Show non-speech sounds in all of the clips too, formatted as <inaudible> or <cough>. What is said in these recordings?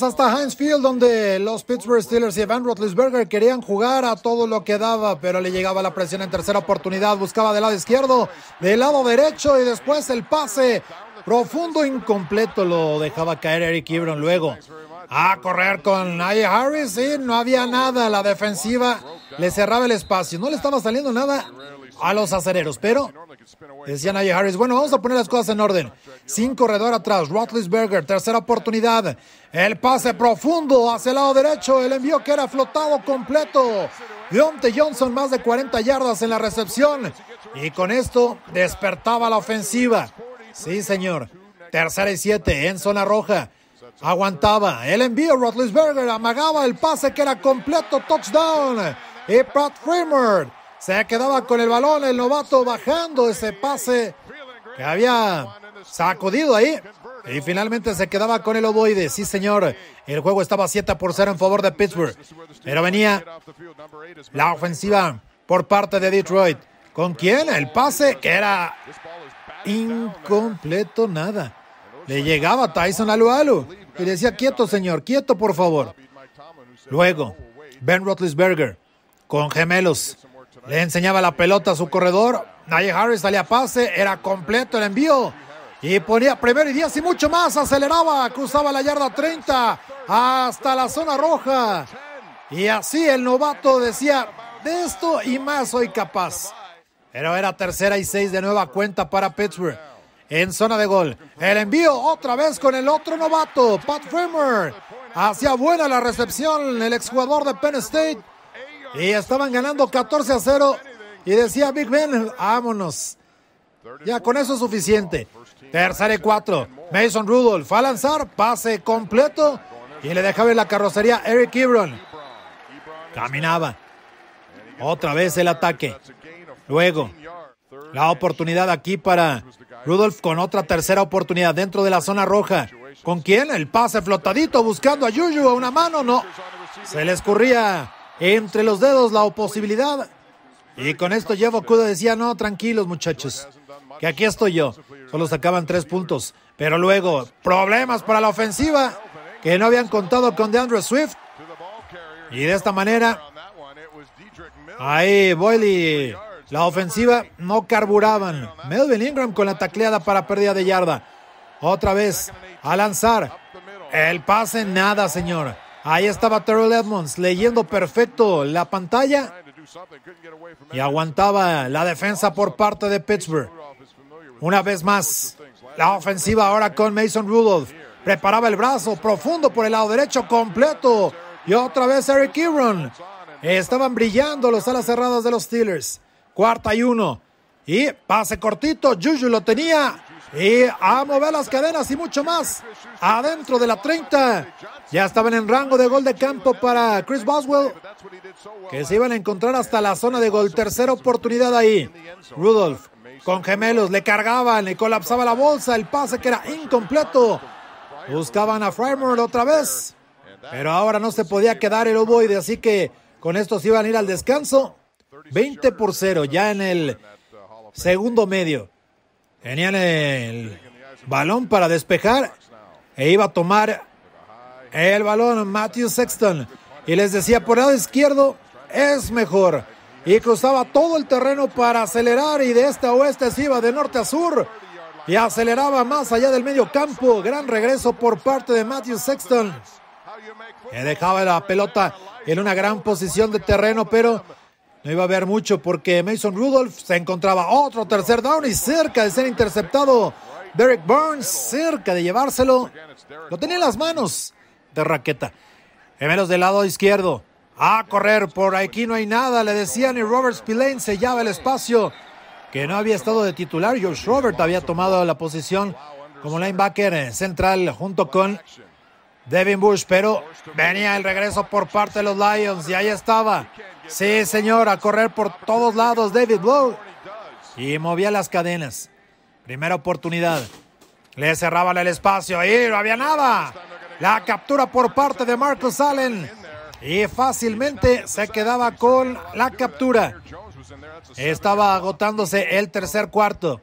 hasta Heinz Field, donde los Pittsburgh Steelers y Evan Roethlisberger querían jugar a todo lo que daba, pero le llegaba la presión en tercera oportunidad. Buscaba del lado izquierdo, del lado derecho y después el pase profundo incompleto lo dejaba caer Eric Ebron luego. A correr con Naya Harris y no había nada. La defensiva le cerraba el espacio. No le estaba saliendo nada a los acereros, pero Decía Najee Harris, bueno, vamos a poner las cosas en orden. Sin corredor atrás, Roethlisberger, tercera oportunidad. El pase profundo hacia el lado derecho, el envío que era flotado completo. Deontay Johnson más de 40 yardas en la recepción. Y con esto despertaba la ofensiva. Sí, señor. Tercera y siete en zona roja. Aguantaba el envío, Roethlisberger amagaba el pase que era completo, touchdown. Y Pratt Freeman... Se quedaba con el balón el novato bajando ese pase que había sacudido ahí. Y finalmente se quedaba con el ovoide. Sí, señor. El juego estaba 7 por 0 en favor de Pittsburgh. Pero venía la ofensiva por parte de Detroit. ¿Con quién? El pase que era incompleto, nada. Le llegaba Tyson LuAlu y le decía, quieto, señor, quieto, por favor. Luego, Ben Roethlisberger con gemelos le enseñaba la pelota a su corredor. Naye Harris salía a pase, era completo el envío. Y ponía primero y diez y mucho más. Aceleraba, cruzaba la yarda 30 hasta la zona roja. Y así el novato decía, de esto y más soy capaz. Pero era tercera y seis de nueva cuenta para Pittsburgh. En zona de gol. El envío otra vez con el otro novato, Pat Fremmer. Hacía buena la recepción el exjugador de Penn State. Y estaban ganando 14 a 0. Y decía Big Ben, vámonos. Ya con eso es suficiente. Tercera y 4. Mason Rudolph a lanzar. Pase completo. Y le dejaba en la carrocería Eric Ebron. Caminaba. Otra vez el ataque. Luego, la oportunidad aquí para Rudolph con otra tercera oportunidad dentro de la zona roja. ¿Con quién? El pase flotadito buscando a Juju a una mano. No. Se le escurría entre los dedos la posibilidad. Y con esto llevo, Okuda decía, no, tranquilos muchachos, que aquí estoy yo. Solo sacaban tres puntos. Pero luego, problemas para la ofensiva, que no habían contado con DeAndre Swift. Y de esta manera, ahí Boiley. la ofensiva no carburaban. Melvin Ingram con la tacleada para pérdida de yarda. Otra vez a lanzar. El pase, nada, señor. Ahí estaba Terrell Edmonds leyendo perfecto la pantalla y aguantaba la defensa por parte de Pittsburgh. Una vez más, la ofensiva ahora con Mason Rudolph. Preparaba el brazo profundo por el lado derecho completo. Y otra vez Eric Ebron. Estaban brillando los alas cerradas de los Steelers. Cuarta y uno. Y pase cortito. Juju lo tenía y a mover las cadenas y mucho más adentro de la 30. Ya estaban en rango de gol de campo para Chris Boswell, que se iban a encontrar hasta la zona de gol. Tercera oportunidad ahí. Rudolph con gemelos le cargaban, le colapsaba la bolsa, el pase que era incompleto. Buscaban a Frymore otra vez, pero ahora no se podía quedar el ovoide, así que con esto se iban a ir al descanso. 20 por 0 ya en el segundo medio. Tenían el balón para despejar e iba a tomar el balón Matthew Sexton. Y les decía, por lado izquierdo es mejor. Y cruzaba todo el terreno para acelerar y de este a oeste se iba de norte a sur. Y aceleraba más allá del medio campo. Gran regreso por parte de Matthew Sexton. Que dejaba la pelota en una gran posición de terreno, pero no iba a haber mucho porque Mason Rudolph se encontraba otro tercer down y cerca de ser interceptado. Derek Burns cerca de llevárselo. Lo tenía en las manos de raqueta. Gemelos del lado izquierdo. A correr, por aquí no hay nada, le decían. Y Robert Spillane sellaba el espacio que no había estado de titular. George Robert había tomado la posición como linebacker central junto con Devin Bush. Pero venía el regreso por parte de los Lions y ahí estaba Sí, señor, a correr por todos lados David Blow. Y movía las cadenas. Primera oportunidad. Le cerraban el espacio y no había nada. La captura por parte de Marcus Allen. Y fácilmente se quedaba con la captura. Estaba agotándose el tercer cuarto.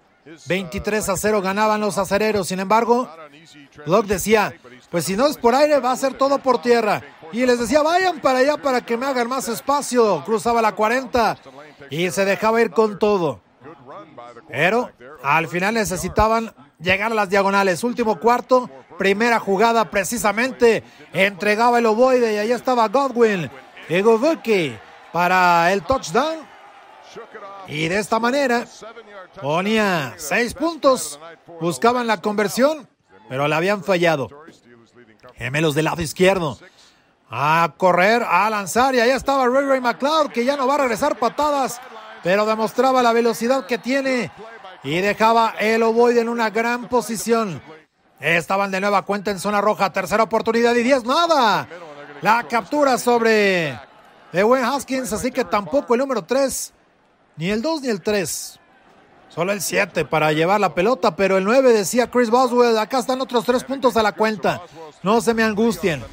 23 a 0 ganaban los acereros. Sin embargo, Block decía, pues si no es por aire, va a ser todo por tierra. Y les decía, vayan para allá para que me hagan más espacio. Cruzaba la 40 y se dejaba ir con todo. Pero al final necesitaban llegar a las diagonales. Último cuarto, primera jugada precisamente. Entregaba el ovoide y allá estaba Godwin. Govuki para el touchdown. Y de esta manera ponía seis puntos. Buscaban la conversión, pero la habían fallado. Gemelos del lado izquierdo. A correr, a lanzar. Y ahí estaba Ray Ray McLeod, que ya no va a regresar patadas, pero demostraba la velocidad que tiene. Y dejaba el ovoide en una gran posición. Estaban de nueva cuenta en zona roja. Tercera oportunidad y 10. Nada. La captura sobre de Wayne Haskins. Así que tampoco el número 3. Ni el 2 ni el 3. Solo el 7 para llevar la pelota, pero el 9 decía Chris Boswell, acá están otros tres puntos a la cuenta. No se me angustien.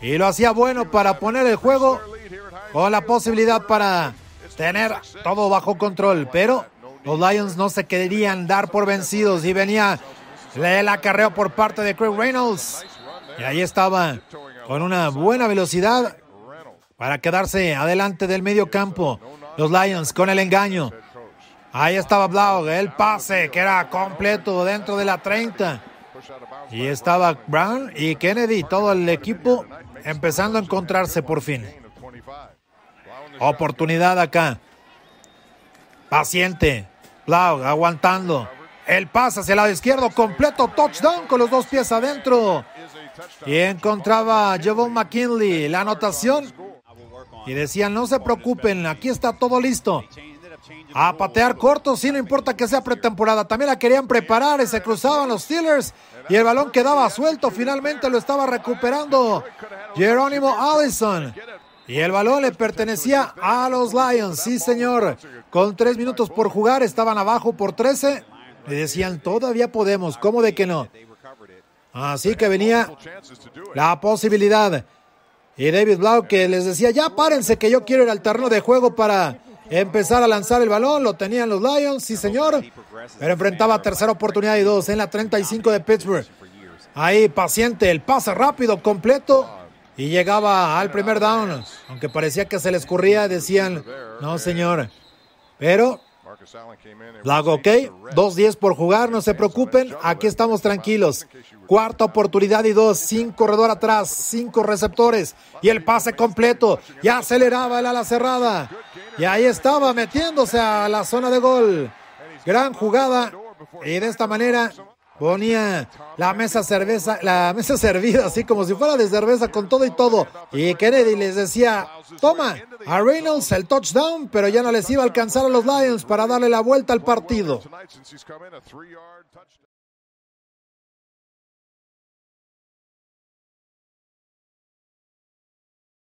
Y lo hacía bueno para poner el juego con la posibilidad para tener todo bajo control. Pero los Lions no se querían dar por vencidos y venía el acarreo por parte de Craig Reynolds. Y ahí estaba con una buena velocidad para quedarse adelante del medio campo. Los Lions con el engaño. Ahí estaba Blau, el pase que era completo dentro de la 30. Y estaba Brown y Kennedy, todo el equipo empezando a encontrarse por fin. Oportunidad acá. Paciente. Blau aguantando. El pase hacia el lado izquierdo, completo touchdown con los dos pies adentro. Y encontraba Jevon McKinley la anotación. Y decían, no se preocupen, aquí está todo listo a patear corto, sí, no importa que sea pretemporada. También la querían preparar y se cruzaban los Steelers y el balón quedaba suelto. Finalmente lo estaba recuperando Jerónimo Allison. Y el balón le pertenecía a los Lions, sí señor. Con tres minutos por jugar, estaban abajo por 13. Le decían, todavía podemos, ¿cómo de que no? Así que venía la posibilidad. Y David Blau que les decía, ya párense que yo quiero ir al terreno de juego para empezar a lanzar el balón. Lo tenían los Lions, sí señor. Pero enfrentaba tercera oportunidad y dos en la 35 de Pittsburgh. Ahí paciente, el pase rápido, completo. Y llegaba al primer down. Aunque parecía que se le escurría, decían, no señor. Pero Lago, ok, 2-10 por jugar, no se preocupen, aquí estamos tranquilos. Cuarta oportunidad y dos, sin corredor atrás, cinco receptores y el pase completo. Ya aceleraba el ala cerrada. Y ahí estaba metiéndose a la zona de gol. Gran jugada. Y de esta manera ponía la mesa cerveza, la mesa <laughs> servida, así como si fuera de cerveza con todo y todo. Y Kennedy les decía, toma a Reynolds el touchdown, pero ya no les iba a alcanzar a los Lions para darle la vuelta al partido.